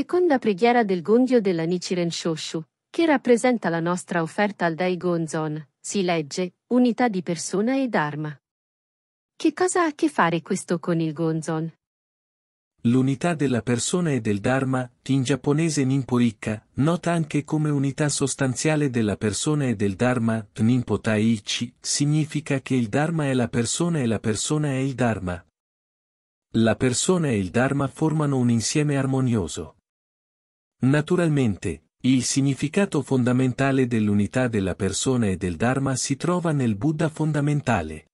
seconda preghiera del Gongyo della Nichiren Shoshu, che rappresenta la nostra offerta al Dai Gonzon, si legge unità di persona e dharma. Che cosa ha a che fare questo con il Gonzon? L'unità della persona e del Dharma, in giapponese Ninporikka, nota anche come unità sostanziale della persona e del Dharma, Ninpotaichi, significa che il Dharma è la persona e la persona è il Dharma. La persona e il Dharma formano un insieme armonioso. Naturalmente, il significato fondamentale dell'unità della persona e del Dharma si trova nel Buddha fondamentale.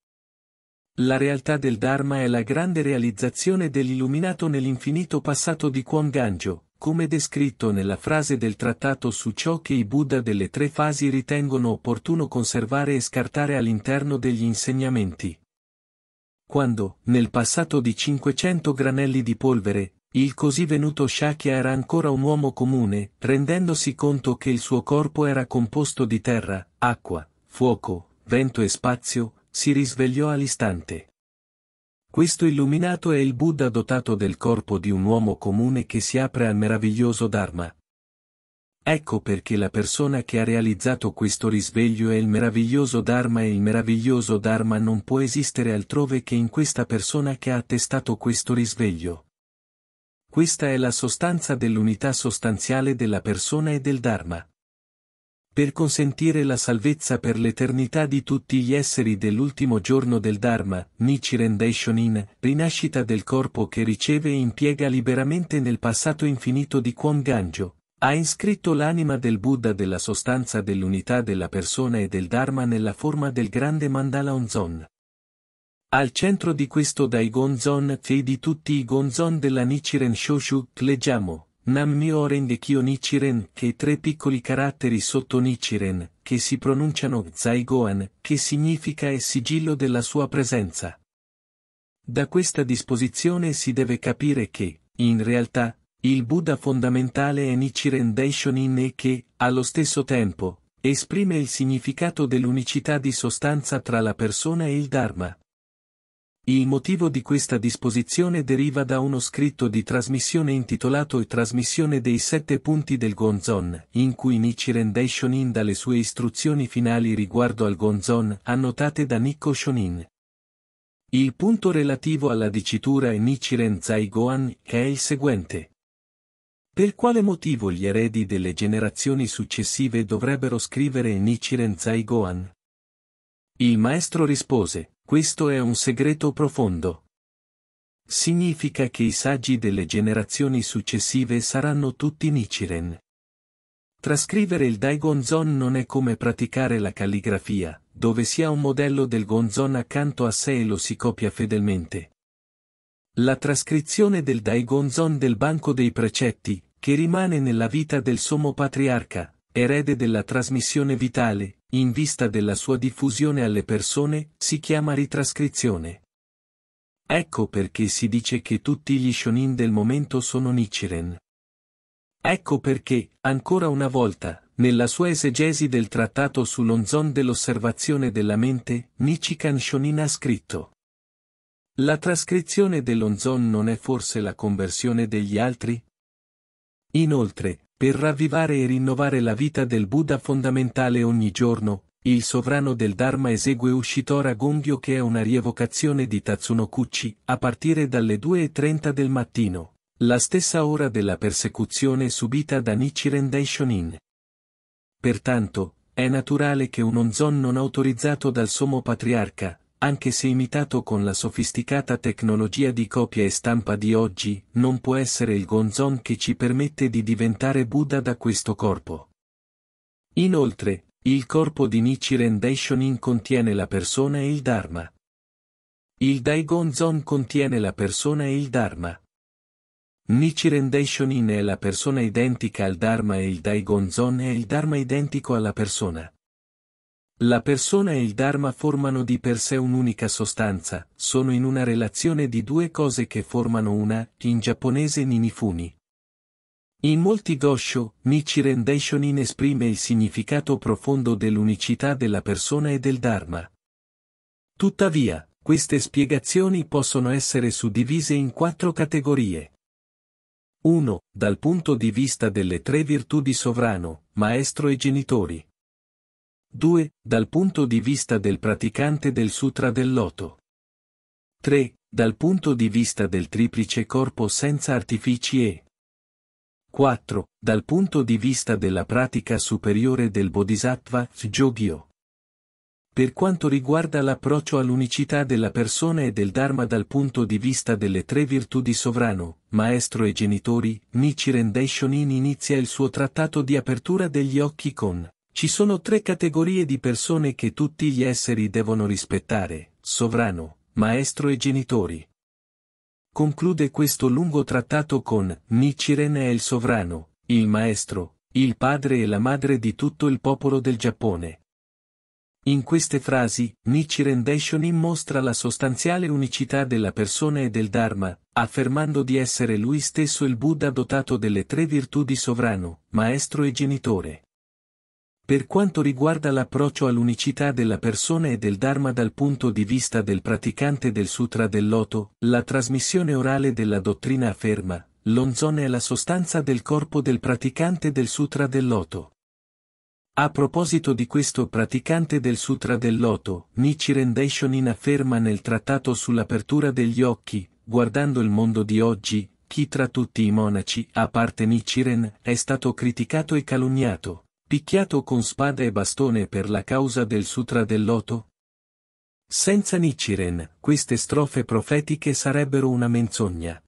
La realtà del Dharma è la grande realizzazione dell'illuminato nell'infinito passato di Kuan Ganjo, come descritto nella frase del trattato su ciò che i Buddha delle tre fasi ritengono opportuno conservare e scartare all'interno degli insegnamenti. Quando, nel passato di 500 granelli di polvere, il così venuto Shakya era ancora un uomo comune, rendendosi conto che il suo corpo era composto di terra, acqua, fuoco, vento e spazio, si risvegliò all'istante. Questo illuminato è il Buddha dotato del corpo di un uomo comune che si apre al meraviglioso Dharma. Ecco perché la persona che ha realizzato questo risveglio è il meraviglioso Dharma e il meraviglioso Dharma non può esistere altrove che in questa persona che ha attestato questo risveglio. Questa è la sostanza dell'unità sostanziale della persona e del Dharma. Per consentire la salvezza per l'eternità di tutti gli esseri dell'ultimo giorno del Dharma, Nichiren Daishonin, rinascita del corpo che riceve e impiega liberamente nel passato infinito di Kwon Ganjo, ha iscritto l'anima del Buddha della sostanza dell'unità della persona e del Dharma nella forma del grande mandala Onzon. Al centro di questo Daigon Zon e di tutti i Gonzon della Nichiren Shoshu leggiamo Nam Nammyo Rendekyo Nichiren che tre piccoli caratteri sotto Nichiren, che si pronunciano Zaigoan, che significa è sigillo della sua presenza. Da questa disposizione si deve capire che, in realtà, il Buddha fondamentale è Nichiren Daishonin e che, allo stesso tempo, esprime il significato dell'unicità di sostanza tra la persona e il Dharma. Il motivo di questa disposizione deriva da uno scritto di trasmissione intitolato Trasmissione dei sette punti del Gonzon, in cui Nichiren Daishonin dà le sue istruzioni finali riguardo al Gonzon, annotate da Nikko Shonin. Il punto relativo alla dicitura e Nichiren Zaigoan è il seguente. Per quale motivo gli eredi delle generazioni successive dovrebbero scrivere Nichiren Zaigoan? Il maestro rispose. Questo è un segreto profondo. Significa che i saggi delle generazioni successive saranno tutti Nichiren. Trascrivere il Dai Gonzon non è come praticare la calligrafia, dove si ha un modello del Gonzon accanto a sé e lo si copia fedelmente. La trascrizione del Dai Gonzon del Banco dei Precetti, che rimane nella vita del Sommo Patriarca, erede della trasmissione vitale, in vista della sua diffusione alle persone, si chiama ritrascrizione. Ecco perché si dice che tutti gli shonin del momento sono Nichiren. Ecco perché, ancora una volta, nella sua esegesi del trattato sull'onzon dell'osservazione della mente, Nichikan Shonin ha scritto La trascrizione dell'onzon non è forse la conversione degli altri? Inoltre, per ravvivare e rinnovare la vita del Buddha fondamentale ogni giorno, il sovrano del Dharma esegue Ushitora Gongyo che è una rievocazione di Tatsunokuchi, a partire dalle 2.30 del mattino, la stessa ora della persecuzione subita da Nichiren Daishonin. Pertanto, è naturale che un onzon non autorizzato dal Sommo Patriarca, anche se imitato con la sofisticata tecnologia di copia e stampa di oggi, non può essere il Gonzon che ci permette di diventare Buddha da questo corpo. Inoltre, il corpo di Nichiren Daishonin contiene la persona e il Dharma. Il Dai Gonzon contiene la persona e il Dharma. Nichiren Daishonin è la persona identica al Dharma e il Dai Gonzon è il Dharma identico alla persona. La persona e il Dharma formano di per sé un'unica sostanza, sono in una relazione di due cose che formano una, in giapponese ninifuni. In molti gosho, Nichiren Daishonin esprime il significato profondo dell'unicità della persona e del Dharma. Tuttavia, queste spiegazioni possono essere suddivise in quattro categorie. 1. Dal punto di vista delle tre virtù di sovrano, maestro e genitori. 2. Dal punto di vista del praticante del Sutra del Loto. 3. Dal punto di vista del triplice corpo senza artifici e 4. Dal punto di vista della pratica superiore del Bodhisattva Jogyo. Per quanto riguarda l'approccio all'unicità della persona e del Dharma dal punto di vista delle tre virtù di sovrano, maestro e genitori, Nichiren Daishonin inizia il suo trattato di apertura degli occhi con ci sono tre categorie di persone che tutti gli esseri devono rispettare, sovrano, maestro e genitori. Conclude questo lungo trattato con Nichiren è il sovrano, il maestro, il padre e la madre di tutto il popolo del Giappone. In queste frasi, Nichiren Daishonin mostra la sostanziale unicità della persona e del Dharma, affermando di essere lui stesso il Buddha dotato delle tre virtù di sovrano, maestro e genitore. Per quanto riguarda l'approccio all'unicità della persona e del Dharma dal punto di vista del praticante del Sutra del Loto, la trasmissione orale della dottrina afferma, l'onzone è la sostanza del corpo del praticante del Sutra del Loto. A proposito di questo praticante del Sutra del Loto, Nichiren Daishonin afferma nel trattato sull'apertura degli occhi, guardando il mondo di oggi, chi tra tutti i monaci, a parte Nichiren, è stato criticato e calunniato, Picchiato con spada e bastone per la causa del sutra del loto? Senza Nichiren, queste strofe profetiche sarebbero una menzogna.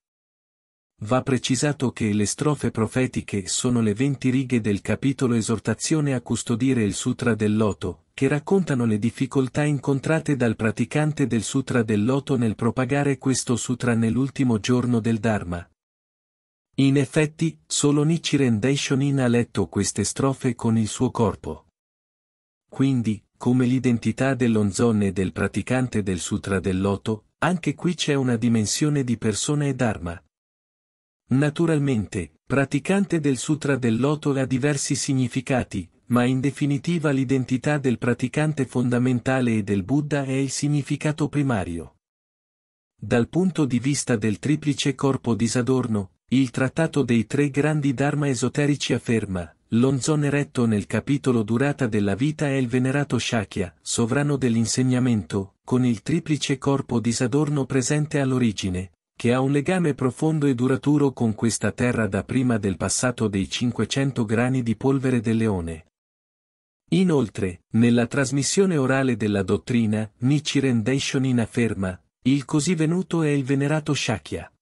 Va precisato che le strofe profetiche sono le venti righe del capitolo Esortazione a custodire il Sutra del Loto, che raccontano le difficoltà incontrate dal praticante del Sutra del Loto nel propagare questo Sutra nell'ultimo giorno del Dharma. In effetti, solo Nichiren Rendation ha letto queste strofe con il suo corpo. Quindi, come l'identità dell'onzon e del praticante del Sutra del Loto, anche qui c'è una dimensione di persona e dharma. Naturalmente, praticante del Sutra del Loto ha diversi significati, ma in definitiva l'identità del praticante fondamentale e del Buddha è il significato primario. Dal punto di vista del triplice corpo disadorno, il trattato dei tre grandi Dharma esoterici afferma, Lonzon eretto nel capitolo durata della vita è il venerato Shakya, sovrano dell'insegnamento, con il triplice corpo disadorno presente all'origine, che ha un legame profondo e duraturo con questa terra da prima del passato dei 500 grani di polvere del leone. Inoltre, nella trasmissione orale della dottrina, Nichiren Daishonin afferma, il così venuto è il venerato Shakya.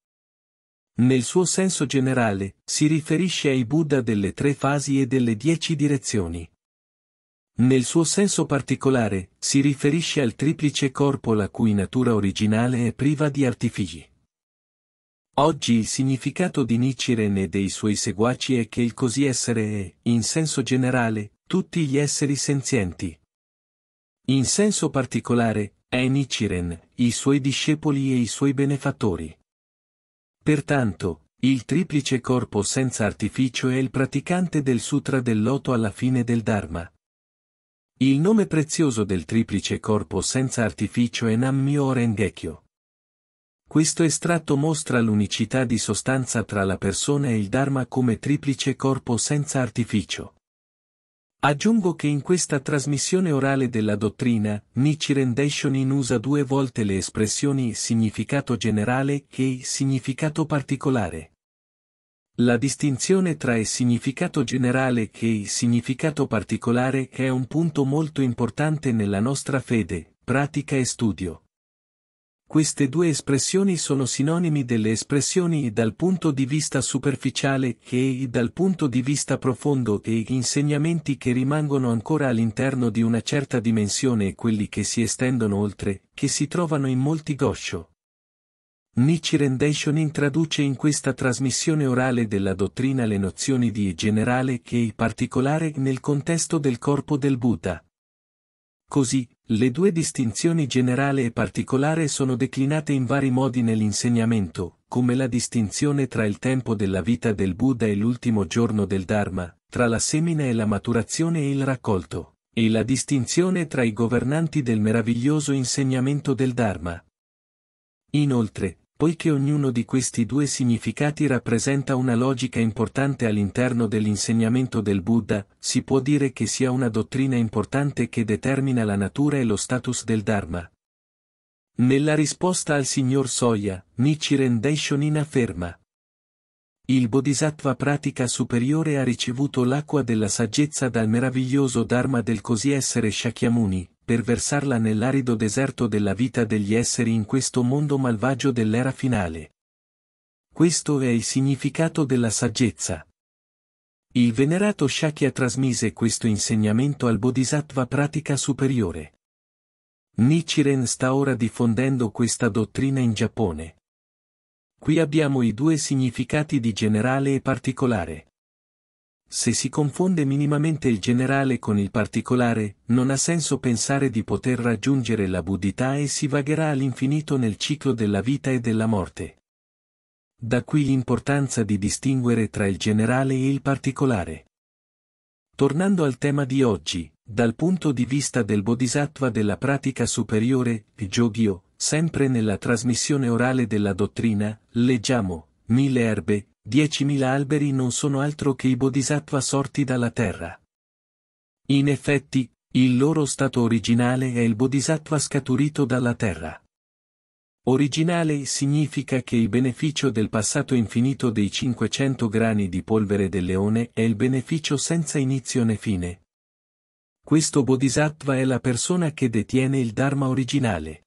Nel suo senso generale, si riferisce ai Buddha delle tre fasi e delle dieci direzioni. Nel suo senso particolare, si riferisce al triplice corpo la cui natura originale è priva di artifici. Oggi il significato di Nichiren e dei suoi seguaci è che il così essere è, in senso generale, tutti gli esseri senzienti. In senso particolare, è Nichiren, i suoi discepoli e i suoi benefattori. Pertanto, il triplice corpo senza artificio è il praticante del sutra del loto alla fine del Dharma. Il nome prezioso del triplice corpo senza artificio è Nammyo Rengekyo. Questo estratto mostra l'unicità di sostanza tra la persona e il Dharma come triplice corpo senza artificio. Aggiungo che in questa trasmissione orale della dottrina, Nichiren Deshonin usa due volte le espressioni significato generale e significato particolare. La distinzione tra il significato generale e il significato particolare è un punto molto importante nella nostra fede, pratica e studio. Queste due espressioni sono sinonimi delle espressioni dal punto di vista superficiale e dal punto di vista profondo e insegnamenti che rimangono ancora all'interno di una certa dimensione e quelli che si estendono oltre, che si trovano in molti gosho. Nichiren Daishonin traduce in questa trasmissione orale della dottrina le nozioni di generale che particolare nel contesto del corpo del Buddha. Così, le due distinzioni generale e particolare sono declinate in vari modi nell'insegnamento, come la distinzione tra il tempo della vita del Buddha e l'ultimo giorno del Dharma, tra la semina e la maturazione e il raccolto, e la distinzione tra i governanti del meraviglioso insegnamento del Dharma. Inoltre, poiché ognuno di questi due significati rappresenta una logica importante all'interno dell'insegnamento del Buddha, si può dire che sia una dottrina importante che determina la natura e lo status del Dharma. Nella risposta al signor Soya, Nichiren Daishonin afferma. Il Bodhisattva pratica superiore ha ricevuto l'acqua della saggezza dal meraviglioso Dharma del così essere Shakyamuni, per versarla nell'arido deserto della vita degli esseri in questo mondo malvagio dell'era finale. Questo è il significato della saggezza. Il venerato Shakya trasmise questo insegnamento al Bodhisattva pratica superiore. Nichiren sta ora diffondendo questa dottrina in Giappone. Qui abbiamo i due significati di generale e particolare. Se si confonde minimamente il generale con il particolare, non ha senso pensare di poter raggiungere la buddhità e si vagherà all'infinito nel ciclo della vita e della morte. Da qui l'importanza di distinguere tra il generale e il particolare. Tornando al tema di oggi, dal punto di vista del bodhisattva della pratica superiore, il Jogyo, sempre nella trasmissione orale della dottrina, leggiamo, mille erbe, Diecimila alberi non sono altro che i bodhisattva sorti dalla terra. In effetti, il loro stato originale è il bodhisattva scaturito dalla terra. Originale significa che il beneficio del passato infinito dei 500 grani di polvere del leone è il beneficio senza inizio né fine. Questo bodhisattva è la persona che detiene il Dharma originale.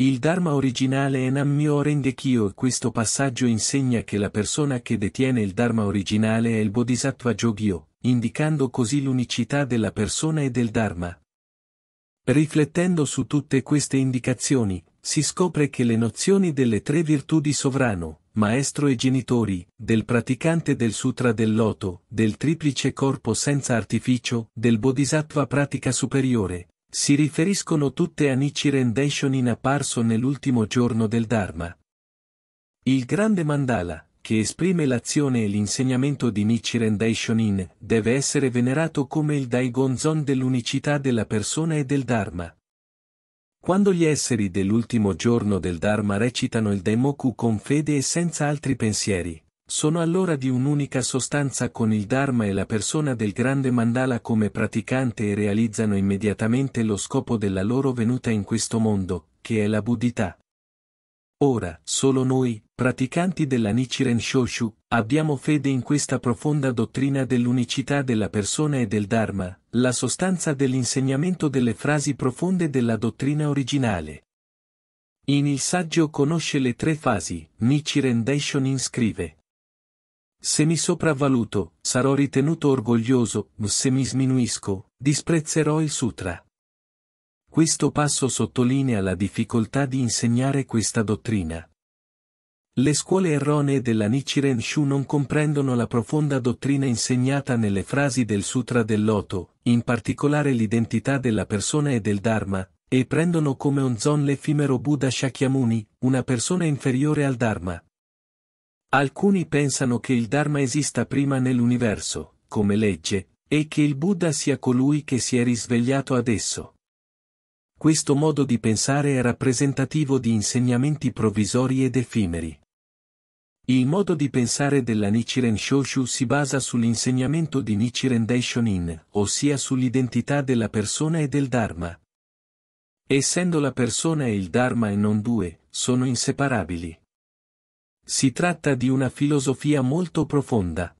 Il Dharma originale è Nammyo Rendekyo e questo passaggio insegna che la persona che detiene il Dharma originale è il Bodhisattva Jogyo, indicando così l'unicità della persona e del Dharma. Riflettendo su tutte queste indicazioni, si scopre che le nozioni delle tre virtù di sovrano, maestro e genitori, del praticante del Sutra del Loto, del triplice corpo senza artificio, del Bodhisattva pratica superiore, si riferiscono tutte a Nichiren Rendation apparso nell'ultimo giorno del Dharma. Il grande mandala, che esprime l'azione e l'insegnamento di Nichiren Rendation deve essere venerato come il Daigonzon dell'unicità della persona e del Dharma. Quando gli esseri dell'ultimo giorno del Dharma recitano il Daimoku con fede e senza altri pensieri, sono allora di un'unica sostanza con il Dharma e la persona del grande mandala come praticante e realizzano immediatamente lo scopo della loro venuta in questo mondo, che è la buddhità. Ora, solo noi, praticanti della Nichiren Shoshu, abbiamo fede in questa profonda dottrina dell'unicità della persona e del Dharma, la sostanza dell'insegnamento delle frasi profonde della dottrina originale. In il saggio conosce le tre fasi, Nichiren Daishonin scrive. Se mi sopravvaluto, sarò ritenuto orgoglioso, se mi sminuisco, disprezzerò il sutra. Questo passo sottolinea la difficoltà di insegnare questa dottrina. Le scuole erronee della Nichiren Shu non comprendono la profonda dottrina insegnata nelle frasi del Sutra del Loto, in particolare l'identità della persona e del Dharma, e prendono come un zon l'effimero Buddha Shakyamuni, una persona inferiore al Dharma, Alcuni pensano che il Dharma esista prima nell'universo, come legge, e che il Buddha sia colui che si è risvegliato adesso. Questo modo di pensare è rappresentativo di insegnamenti provvisori ed effimeri. Il modo di pensare della Nichiren Shoshu si basa sull'insegnamento di Nichiren Daishonin, ossia sull'identità della persona e del Dharma. Essendo la persona e il Dharma e non due, sono inseparabili. Si tratta di una filosofia molto profonda.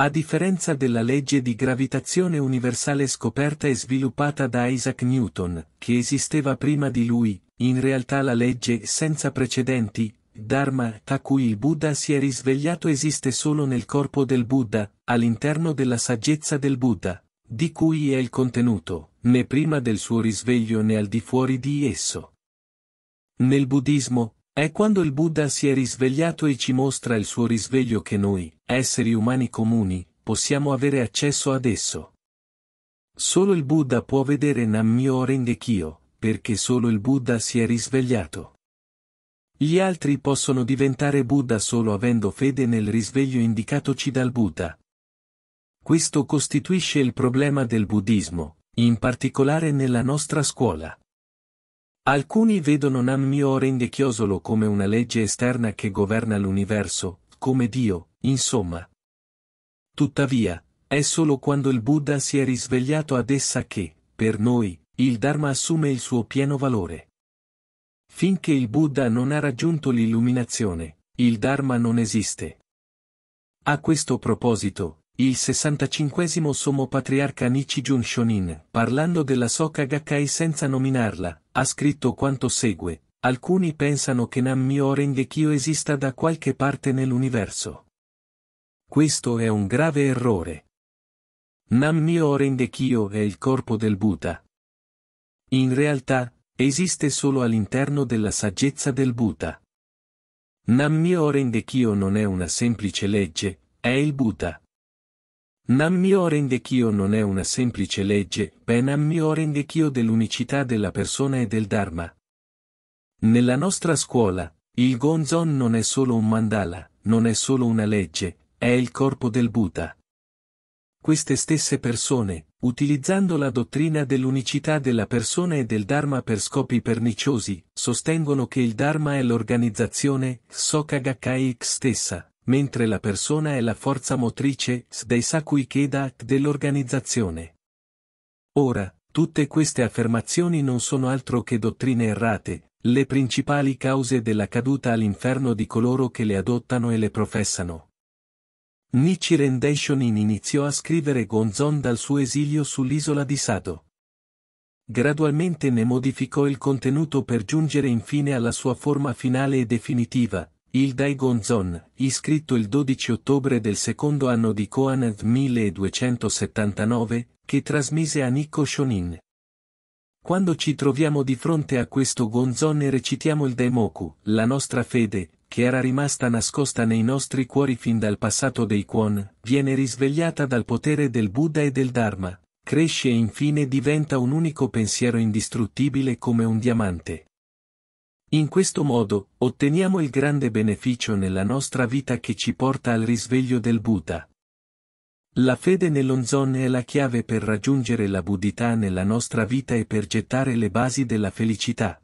A differenza della legge di gravitazione universale scoperta e sviluppata da Isaac Newton, che esisteva prima di lui, in realtà la legge senza precedenti, Dharma, da cui il Buddha si è risvegliato esiste solo nel corpo del Buddha, all'interno della saggezza del Buddha, di cui è il contenuto, né prima del suo risveglio né al di fuori di esso. Nel Buddhismo, è quando il Buddha si è risvegliato e ci mostra il suo risveglio che noi, esseri umani comuni, possiamo avere accesso ad esso. Solo il Buddha può vedere nam myo Nammyo kyo, perché solo il Buddha si è risvegliato. Gli altri possono diventare Buddha solo avendo fede nel risveglio indicatoci dal Buddha. Questo costituisce il problema del buddismo, in particolare nella nostra scuola. Alcuni vedono Nammyo chiosolo come una legge esterna che governa l'universo, come Dio, insomma. Tuttavia, è solo quando il Buddha si è risvegliato ad essa che, per noi, il Dharma assume il suo pieno valore. Finché il Buddha non ha raggiunto l'illuminazione, il Dharma non esiste. A questo proposito, il 65 sommo patriarca Nichijun Shonin, parlando della Soka Gakkai senza nominarla, ha scritto quanto segue. Alcuni pensano che Nam Myo Nammyo Kyo esista da qualche parte nell'universo. Questo è un grave errore. Nam Myo Nammyo Kyo è il corpo del Buddha. In realtà, esiste solo all'interno della saggezza del Buddha. Nam Myo Nammyo Kyo non è una semplice legge, è il Buddha. Nammyo Rendekyo non è una semplice legge, ben Nammyo Rendekyo dell'unicità della persona e del Dharma. Nella nostra scuola, il Gonzon non è solo un mandala, non è solo una legge, è il corpo del Buddha. Queste stesse persone, utilizzando la dottrina dell'unicità della persona e del Dharma per scopi perniciosi, sostengono che il Dharma è l'organizzazione, Soka Gakkai stessa, mentre la persona è la forza motrice dei Sakui Keda dell'organizzazione. Ora, tutte queste affermazioni non sono altro che dottrine errate, le principali cause della caduta all'inferno di coloro che le adottano e le professano. Nichiren Daishonin iniziò a scrivere Gonzon dal suo esilio sull'isola di Sado. Gradualmente ne modificò il contenuto per giungere infine alla sua forma finale e definitiva, il Dai Gonzon, iscritto il 12 ottobre del secondo anno di Koan 1279, che trasmise a Nikko Shonin. Quando ci troviamo di fronte a questo Gonzon e recitiamo il Daimoku, la nostra fede, che era rimasta nascosta nei nostri cuori fin dal passato dei Kwon, viene risvegliata dal potere del Buddha e del Dharma, cresce e infine diventa un unico pensiero indistruttibile come un diamante. In questo modo, otteniamo il grande beneficio nella nostra vita che ci porta al risveglio del Buddha. La fede nell'onzon è la chiave per raggiungere la buddhità nella nostra vita e per gettare le basi della felicità.